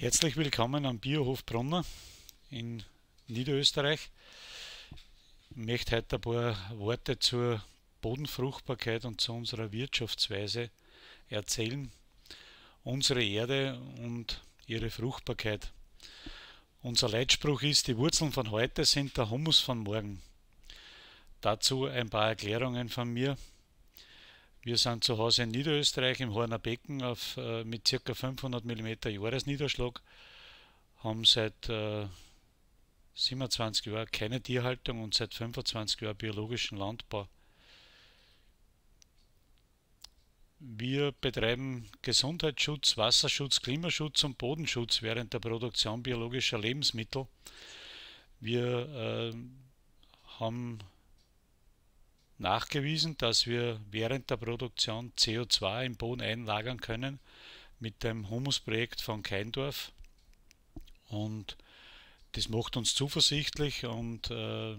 Herzlich willkommen am Biohof Brunner in Niederösterreich. Ich möchte heute ein paar Worte zur Bodenfruchtbarkeit und zu unserer Wirtschaftsweise erzählen. Unsere Erde und ihre Fruchtbarkeit. Unser Leitspruch ist, die Wurzeln von heute sind der Humus von morgen. Dazu ein paar Erklärungen von mir. Wir sind zu Hause in Niederösterreich im Horner Becken auf, äh, mit ca. 500 mm Jahresniederschlag, haben seit äh, 27 Jahren keine Tierhaltung und seit 25 Jahren biologischen Landbau. Wir betreiben Gesundheitsschutz, Wasserschutz, Klimaschutz und Bodenschutz während der Produktion biologischer Lebensmittel. Wir äh, haben nachgewiesen, dass wir während der Produktion CO2 im Boden einlagern können mit dem Humusprojekt von Keindorf. Und das macht uns zuversichtlich und äh,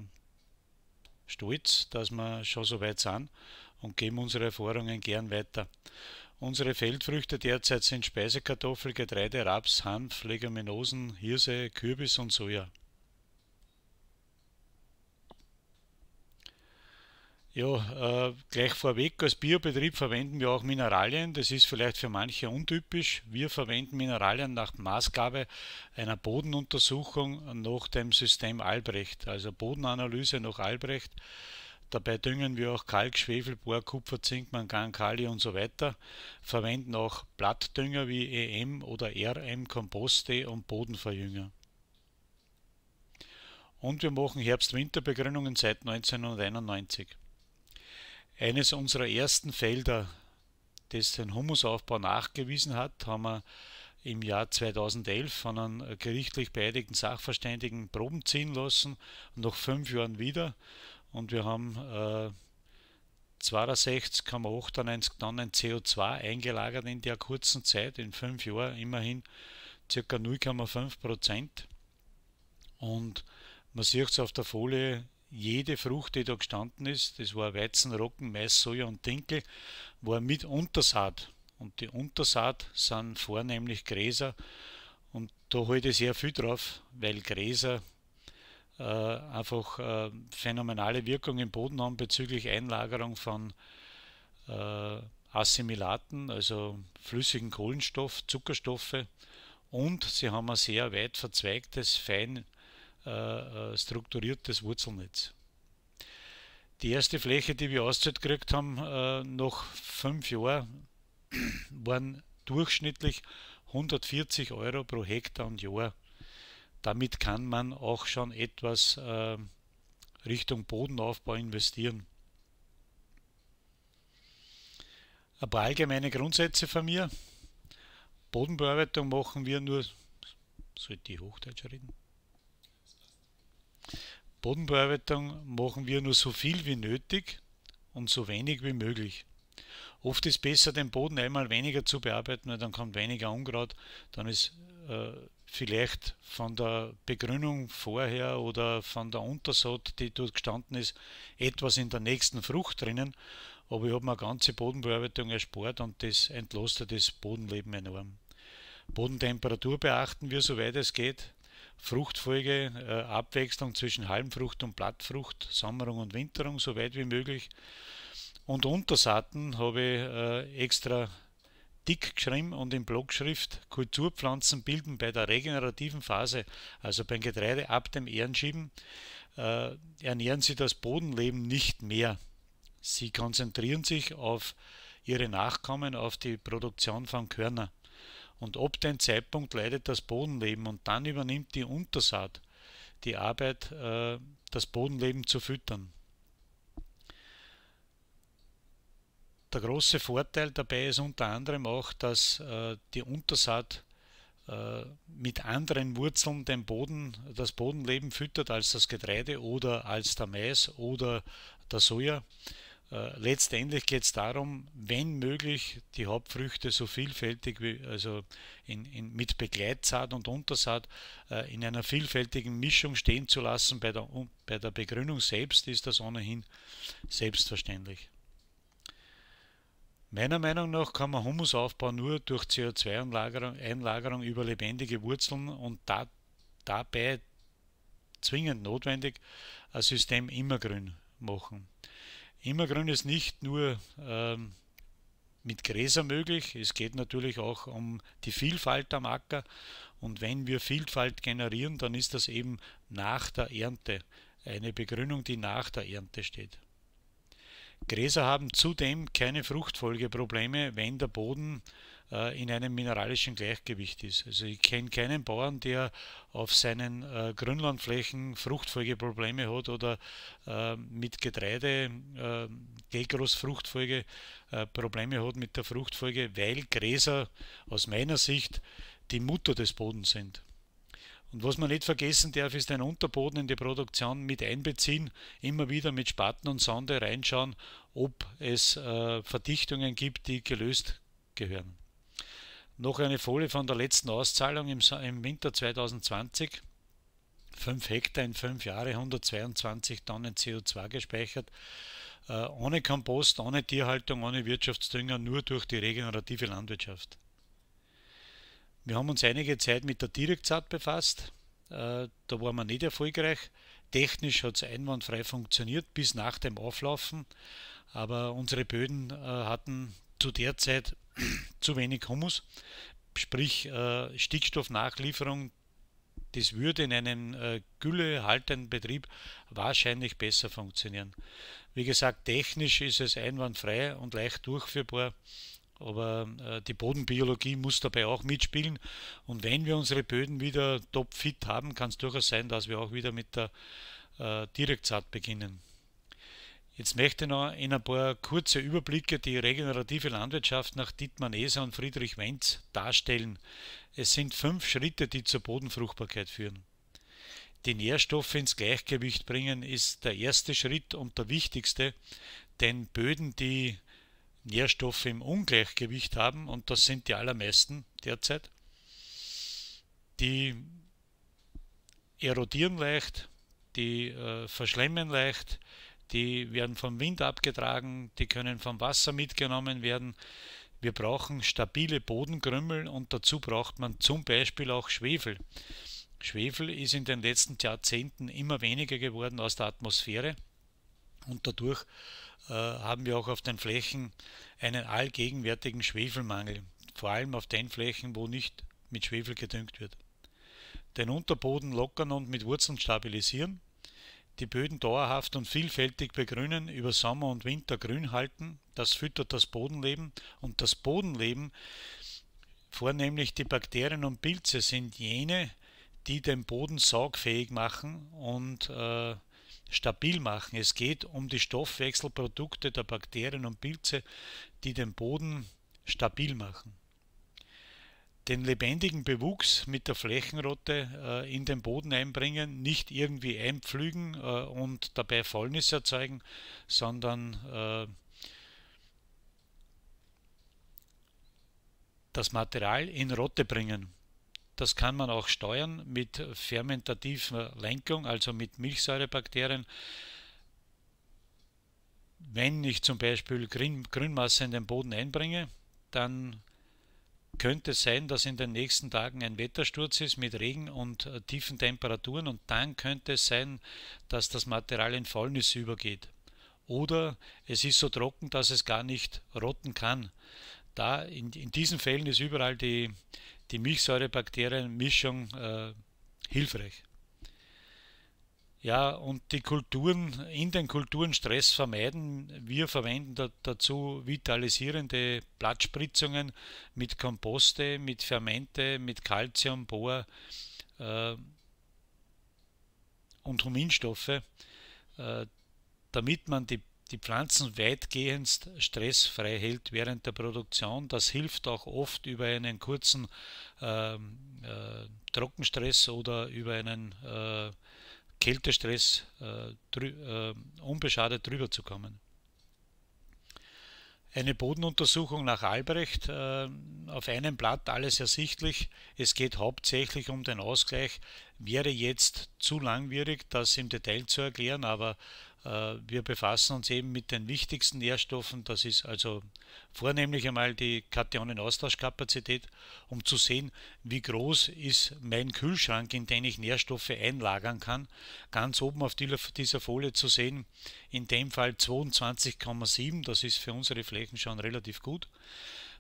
stolz, dass wir schon so weit sind und geben unsere Erfahrungen gern weiter. Unsere Feldfrüchte derzeit sind Speisekartoffel, Getreide, Raps, Hanf, Leguminosen, Hirse, Kürbis und Soja. Ja, äh, gleich vorweg, als Biobetrieb verwenden wir auch Mineralien. Das ist vielleicht für manche untypisch. Wir verwenden Mineralien nach Maßgabe einer Bodenuntersuchung nach dem System Albrecht, also Bodenanalyse nach Albrecht. Dabei düngen wir auch Kalk, Schwefel, Bohr, Kupfer, Zink, Mangan, Kali und so weiter. Verwenden auch Blattdünger wie EM oder RM, Komposte und Bodenverjünger. Und wir machen Herbst-Winter-Begrünungen seit 1991. Eines unserer ersten Felder, das den Humusaufbau nachgewiesen hat, haben wir im Jahr 2011 von einem gerichtlich beeidigten Sachverständigen Proben ziehen lassen und nach fünf Jahren wieder. Und wir haben äh, 62,98 Tonnen CO2 eingelagert in der kurzen Zeit, in fünf Jahren immerhin ca. 0,5 Prozent. Und man sieht es auf der Folie, jede Frucht, die da gestanden ist, das war Weizen, Roggen, Mais, Soja und Dinkel, war mit Untersaat. Und die Untersaat sind vornehmlich Gräser. Und da halte ich sehr viel drauf, weil Gräser äh, einfach äh, phänomenale Wirkung im Boden haben bezüglich Einlagerung von äh, Assimilaten, also flüssigen Kohlenstoff, Zuckerstoffe. Und sie haben ein sehr weit verzweigtes, fein äh, äh, strukturiertes Wurzelnetz. Die erste Fläche, die wir auszeit gekriegt haben, äh, nach fünf Jahren, waren durchschnittlich 140 Euro pro Hektar und Jahr. Damit kann man auch schon etwas Richtung Bodenaufbau investieren. Ein paar allgemeine Grundsätze von mir. Bodenbearbeitung machen wir nur, sollte ich Hochdeutsch reden? Bodenbearbeitung machen wir nur so viel wie nötig und so wenig wie möglich. Oft ist besser, den Boden einmal weniger zu bearbeiten, weil dann kommt weniger Unkraut, dann ist äh, vielleicht von der Begrünung vorher oder von der Untersaat, die dort gestanden ist, etwas in der nächsten Frucht drinnen. Aber ich habe mir eine ganze Bodenbearbeitung erspart und das entlastet das Bodenleben enorm. Bodentemperatur beachten wir, soweit es geht. Fruchtfolge, äh, Abwechslung zwischen Halmfrucht und Blattfrucht, Sommerung und Winterung, so weit wie möglich. Und Untersaaten habe ich äh, extra dick geschrieben und in Blockschrift Kulturpflanzen bilden bei der regenerativen Phase, also beim Getreide ab dem Ehrenschieben, äh, ernähren sie das Bodenleben nicht mehr. Sie konzentrieren sich auf ihre Nachkommen, auf die Produktion von Körnern und ob den Zeitpunkt leidet das Bodenleben und dann übernimmt die Untersaat die Arbeit, äh, das Bodenleben zu füttern. Der große Vorteil dabei ist unter anderem auch, dass äh, die Untersaat äh, mit anderen Wurzeln den Boden, das Bodenleben füttert als das Getreide oder als der Mais oder der Soja. Äh, letztendlich geht es darum, wenn möglich, die Hauptfrüchte so vielfältig wie, also in, in, mit Begleitsaat und Untersaat äh, in einer vielfältigen Mischung stehen zu lassen. Bei der, um, bei der Begrünung selbst ist das ohnehin selbstverständlich. Meiner Meinung nach kann man Humusaufbau nur durch CO2-Einlagerung über lebendige Wurzeln und da, dabei zwingend notwendig ein System immergrün machen. Immergrün ist nicht nur ähm, mit Gräser möglich, es geht natürlich auch um die Vielfalt am Acker und wenn wir Vielfalt generieren, dann ist das eben nach der Ernte, eine Begrünung, die nach der Ernte steht. Gräser haben zudem keine Fruchtfolgeprobleme, wenn der Boden äh, in einem mineralischen Gleichgewicht ist. Also ich kenne keinen Bauern, der auf seinen äh, Grünlandflächen Fruchtfolgeprobleme hat oder äh, mit Getreide äh, Degrosfruchtfolge äh, Probleme hat mit der Fruchtfolge, weil Gräser aus meiner Sicht die Mutter des Bodens sind. Und was man nicht vergessen darf, ist den Unterboden in die Produktion mit einbeziehen, immer wieder mit Spaten und Sande reinschauen, ob es äh, Verdichtungen gibt, die gelöst gehören. Noch eine Folie von der letzten Auszahlung im, Winter 2020. 5 Hektar in 5 Jahre, 122 Tonnen CO2 gespeichert. Äh, ohne Kompost, ohne Tierhaltung, ohne Wirtschaftsdünger, nur durch die regenerative Landwirtschaft. Wir haben uns einige Zeit mit der Direktsaat befasst. Äh, da waren wir nicht erfolgreich. Technisch hat es einwandfrei funktioniert bis nach dem Auflaufen, aber unsere Böden äh, hatten zu der Zeit zu wenig Humus, sprich äh, Stickstoffnachlieferung, das würde in einem äh, güllehaltenden Betrieb wahrscheinlich besser funktionieren. Wie gesagt, technisch ist es einwandfrei und leicht durchführbar, aber äh, die Bodenbiologie muss dabei auch mitspielen. Und wenn wir unsere Böden wieder topfit haben, kann es durchaus sein, dass wir auch wieder mit der äh, Direktsaat beginnen. Jetzt möchte ich noch in ein paar kurze Überblicke die regenerative Landwirtschaft nach Dietmar Neser und Friedrich Wenz darstellen. Es sind fünf Schritte, die zur Bodenfruchtbarkeit führen. Die Nährstoffe ins Gleichgewicht bringen ist der erste Schritt und der wichtigste, denn Böden, die Nährstoffe im Ungleichgewicht haben, und das sind die allermeisten derzeit, die erodieren leicht, die äh, verschlemmen leicht, die werden vom Wind abgetragen, die können vom Wasser mitgenommen werden. Wir brauchen stabile Bodenkrümmel und dazu braucht man zum Beispiel auch Schwefel. Schwefel ist in den letzten Jahrzehnten immer weniger geworden aus der Atmosphäre und dadurch äh, haben wir auch auf den Flächen einen allgegenwärtigen Schwefelmangel, vor allem auf den Flächen, wo nicht mit Schwefel gedüngt wird. Den Unterboden lockern und mit Wurzeln stabilisieren, die Böden dauerhaft und vielfältig begrünen, über Sommer und Winter grün halten, das füttert das Bodenleben und das Bodenleben, vornehmlich die Bakterien und Pilze, sind jene, die den Boden saugfähig machen und äh, stabil machen. Es geht um die Stoffwechselprodukte der Bakterien und Pilze, die den Boden stabil machen den lebendigen Bewuchs mit der Flächenrotte äh, in den Boden einbringen, nicht irgendwie einpflügen äh, und dabei Fäulnis erzeugen, sondern äh, das Material in Rotte bringen. Das kann man auch steuern mit fermentativer Lenkung, also mit Milchsäurebakterien. Wenn ich zum Beispiel Grün, Grünmasse in den Boden einbringe, dann könnte es sein, dass in den nächsten Tagen ein Wettersturz ist mit Regen und äh, tiefen Temperaturen und dann könnte es sein, dass das Material in Fäulnis übergeht. Oder es ist so trocken, dass es gar nicht rotten kann. Da in, in diesen Fällen ist überall die, die Milchsäurebakterienmischung äh, hilfreich. Ja, und die Kulturen, in den Kulturen Stress vermeiden. Wir verwenden da, dazu vitalisierende Blattspritzungen mit Komposte, mit Fermente, mit Calcium, Bohr äh, und Huminstoffe, äh, damit man die, die Pflanzen weitgehend stressfrei hält während der Produktion. Das hilft auch oft über einen kurzen ähm, äh, Trockenstress oder über einen äh, Kältestress äh, drü äh, unbeschadet drüber zu kommen. Eine Bodenuntersuchung nach Albrecht, äh, auf einem Blatt alles ersichtlich. Es geht hauptsächlich um den Ausgleich. Wäre jetzt zu langwierig, das im Detail zu erklären, aber äh, wir befassen uns eben mit den wichtigsten Nährstoffen. Das ist also vornehmlich einmal die Kationenaustauschkapazität, um zu sehen, wie groß ist mein Kühlschrank, in den ich Nährstoffe einlagern kann. Ganz oben auf dieser Folie zu sehen, in dem Fall 22,7. Das ist für unsere Flächen schon relativ gut.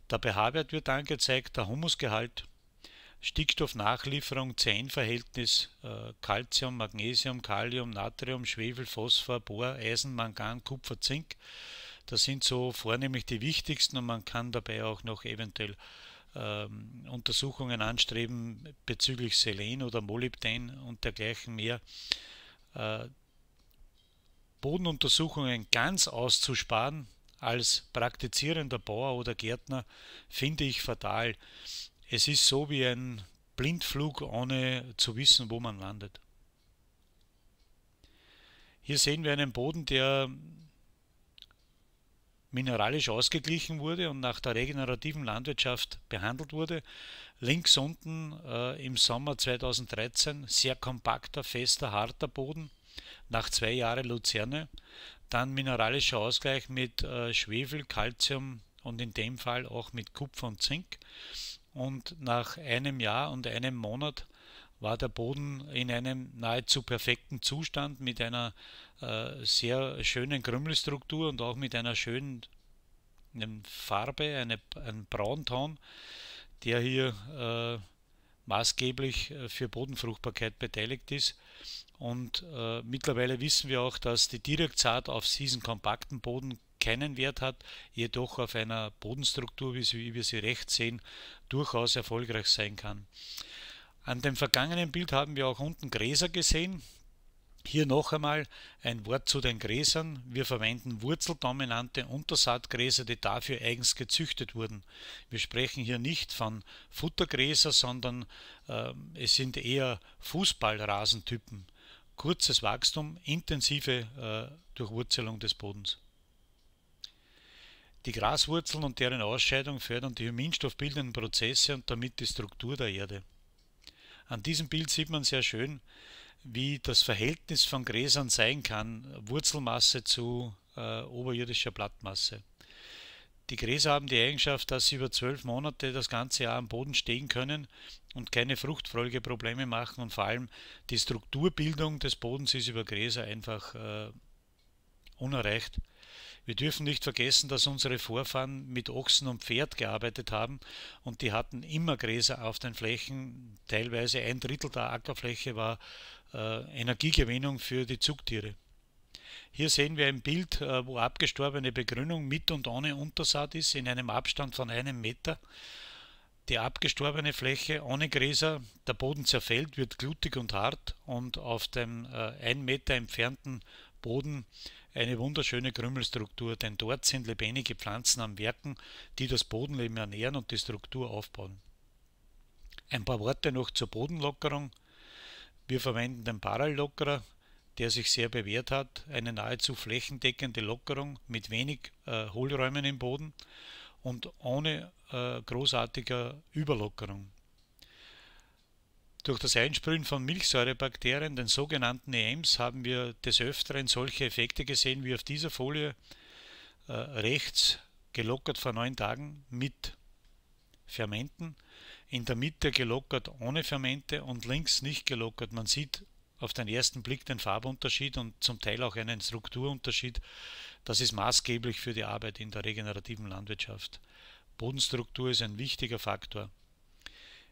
Der pH-Wert wird angezeigt, der Humusgehalt Stickstoffnachlieferung 10 Verhältnis äh, Calcium, Magnesium, Kalium, Natrium, Schwefel, Phosphor, Bor, Eisen, Mangan, Kupfer, Zink. Das sind so vornehmlich die wichtigsten und man kann dabei auch noch eventuell ähm, Untersuchungen anstreben bezüglich Selen oder Molybden und dergleichen mehr. Äh, Bodenuntersuchungen ganz auszusparen als praktizierender Bauer oder Gärtner finde ich fatal. Es ist so wie ein Blindflug, ohne zu wissen, wo man landet. Hier sehen wir einen Boden, der mineralisch ausgeglichen wurde und nach der regenerativen Landwirtschaft behandelt wurde. Links unten äh, im Sommer 2013 sehr kompakter, fester, harter Boden, nach zwei Jahren Luzerne. Dann mineralischer Ausgleich mit äh, Schwefel, Calcium und in dem Fall auch mit Kupfer und Zink und nach einem Jahr und einem Monat war der Boden in einem nahezu perfekten Zustand mit einer äh, sehr schönen Krümmelstruktur und auch mit einer schönen Farbe, eine, einem Braunton, der hier äh, maßgeblich äh, für Bodenfruchtbarkeit beteiligt ist. Und äh, mittlerweile wissen wir auch, dass die Direktsaat auf diesen kompakten Boden keinen Wert hat, jedoch auf einer Bodenstruktur, wie wir sie rechts sehen, durchaus erfolgreich sein kann. An dem vergangenen Bild haben wir auch unten Gräser gesehen. Hier noch einmal ein Wort zu den Gräsern. Wir verwenden wurzeldominante Untersaatgräser, die dafür eigens gezüchtet wurden. Wir sprechen hier nicht von Futtergräser, sondern äh, es sind eher Fußballrasentypen. Kurzes Wachstum, intensive äh, Durchwurzelung des Bodens. Die Graswurzeln und deren Ausscheidung fördern die huminstoffbildenden Prozesse und damit die Struktur der Erde. An diesem Bild sieht man sehr schön, wie das Verhältnis von Gräsern sein kann, Wurzelmasse zu äh, oberirdischer Blattmasse. Die Gräser haben die Eigenschaft, dass sie über zwölf Monate das ganze Jahr am Boden stehen können und keine Fruchtfolgeprobleme machen und vor allem die Strukturbildung des Bodens ist über Gräser einfach äh, unerreicht. Wir dürfen nicht vergessen, dass unsere Vorfahren mit Ochsen und Pferd gearbeitet haben und die hatten immer Gräser auf den Flächen. Teilweise ein Drittel der Ackerfläche war äh, Energiegewinnung für die Zugtiere. Hier sehen wir ein Bild, äh, wo abgestorbene Begrünung mit und ohne Untersaat ist, in einem Abstand von einem Meter. Die abgestorbene Fläche ohne Gräser, der Boden zerfällt, wird glutig und hart und auf dem äh, ein Meter entfernten Boden eine wunderschöne Krümmelstruktur, denn dort sind lebendige Pflanzen am Werken, die das Bodenleben ernähren und die Struktur aufbauen. Ein paar Worte noch zur Bodenlockerung. Wir verwenden den Parallellockerer, der sich sehr bewährt hat, eine nahezu flächendeckende Lockerung mit wenig äh, Hohlräumen im Boden und ohne äh, großartiger Überlockerung. Durch das Einsprühen von Milchsäurebakterien, den sogenannten EMs, haben wir des Öfteren solche Effekte gesehen wie auf dieser Folie äh, rechts, gelockert vor neun Tagen mit Fermenten, in der Mitte gelockert ohne Fermente und links nicht gelockert. Man sieht auf den ersten Blick den Farbunterschied und zum Teil auch einen Strukturunterschied. Das ist maßgeblich für die Arbeit in der regenerativen Landwirtschaft. Bodenstruktur ist ein wichtiger Faktor.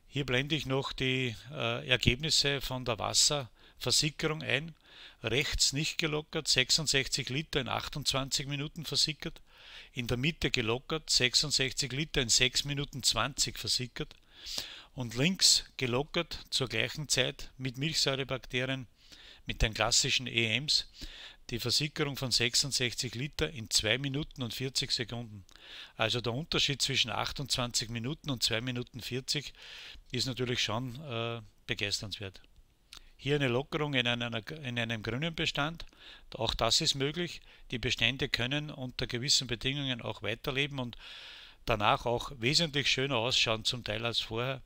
Hier blende ich noch die äh, Ergebnisse von der Wasserversickerung ein. Rechts nicht gelockert, 66 Liter in 28 Minuten versickert. In der Mitte gelockert, 66 Liter in 6 Minuten 20 versickert. Und links gelockert zur gleichen Zeit mit Milchsäurebakterien, mit den klassischen EMs, die Versickerung von 66 Liter in 2 Minuten und 40 Sekunden. Also der Unterschied zwischen 28 Minuten und 2 Minuten 40 ist natürlich schon äh, begeisternswert. Hier eine Lockerung in, einer, in einem grünen Bestand. Auch das ist möglich. Die Bestände können unter gewissen Bedingungen auch weiterleben und danach auch wesentlich schöner ausschauen, zum Teil als vorher.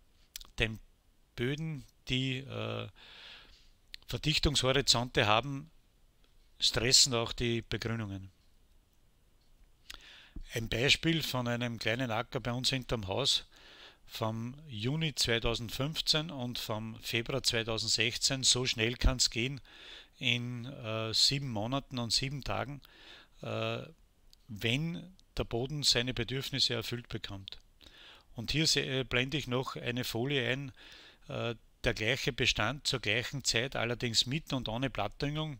Denn Böden, die äh, Verdichtungshorizonte haben, stressen auch die Begrünungen. Ein Beispiel von einem kleinen Acker bei uns hinterm Haus vom Juni 2015 und vom Februar 2016. So schnell kann es gehen in äh, sieben Monaten und sieben Tagen, äh, wenn der Boden seine Bedürfnisse erfüllt bekommt. Und hier äh, blende ich noch eine Folie ein, äh, der gleiche Bestand zur gleichen Zeit, allerdings mit und ohne Blattdüngung.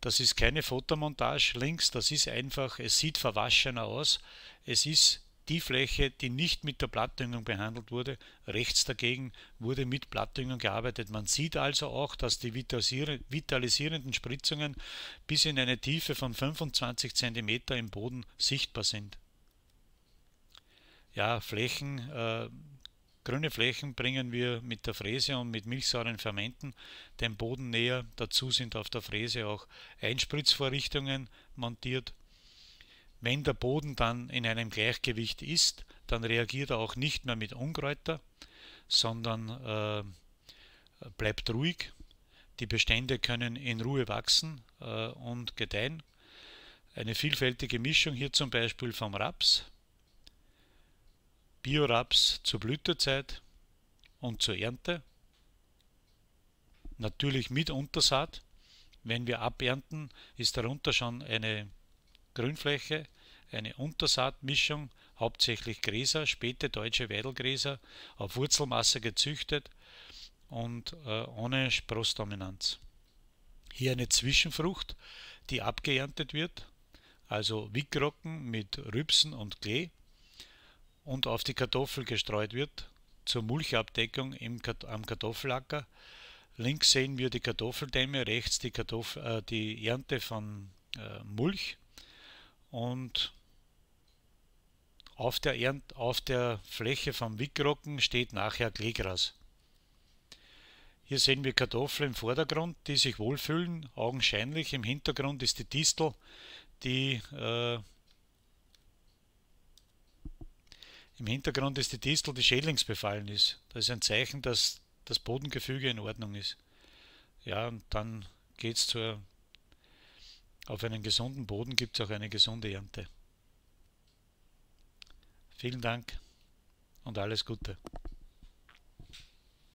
Das ist keine Fotomontage links, das ist einfach, es sieht verwaschener aus. Es ist die Fläche, die nicht mit der Blattdüngung behandelt wurde, rechts dagegen wurde mit Blattdüngung gearbeitet. Man sieht also auch, dass die vitalisierenden Spritzungen bis in eine Tiefe von 25 cm im Boden sichtbar sind. Ja, Flächen äh, Grüne Flächen bringen wir mit der Fräse und mit milchsauren Fermenten dem Boden näher. Dazu sind auf der Fräse auch Einspritzvorrichtungen montiert. Wenn der Boden dann in einem Gleichgewicht ist, dann reagiert er auch nicht mehr mit Unkräuter, sondern äh, bleibt ruhig. Die Bestände können in Ruhe wachsen äh, und gedeihen. Eine vielfältige Mischung hier zum Beispiel vom Raps, Bioraps zur Blütezeit und zur Ernte. Natürlich mit Untersaat. Wenn wir abernten, ist darunter schon eine Grünfläche, eine Untersaatmischung, hauptsächlich Gräser, späte deutsche Weidelgräser, auf Wurzelmasse gezüchtet und äh, ohne Sprossdominanz. Hier eine Zwischenfrucht, die abgeerntet wird, also Wickrocken mit Rübsen und Klee und auf die Kartoffel gestreut wird, zur Mulchabdeckung im, am Kartoffelacker. Links sehen wir die Kartoffeldämme, rechts die, Kartoffel, äh, die Ernte von äh, Mulch und auf der, Ernt, auf der Fläche vom Wickrocken steht nachher Kleegras. Hier sehen wir Kartoffeln im Vordergrund, die sich wohlfühlen, augenscheinlich. Im Hintergrund ist die Distel, die äh, Im Hintergrund ist die Distel, die schädlingsbefallen ist. Das ist ein Zeichen, dass das Bodengefüge in Ordnung ist. Ja, und dann geht es zur... Auf einen gesunden Boden gibt es auch eine gesunde Ernte. Vielen Dank und alles Gute.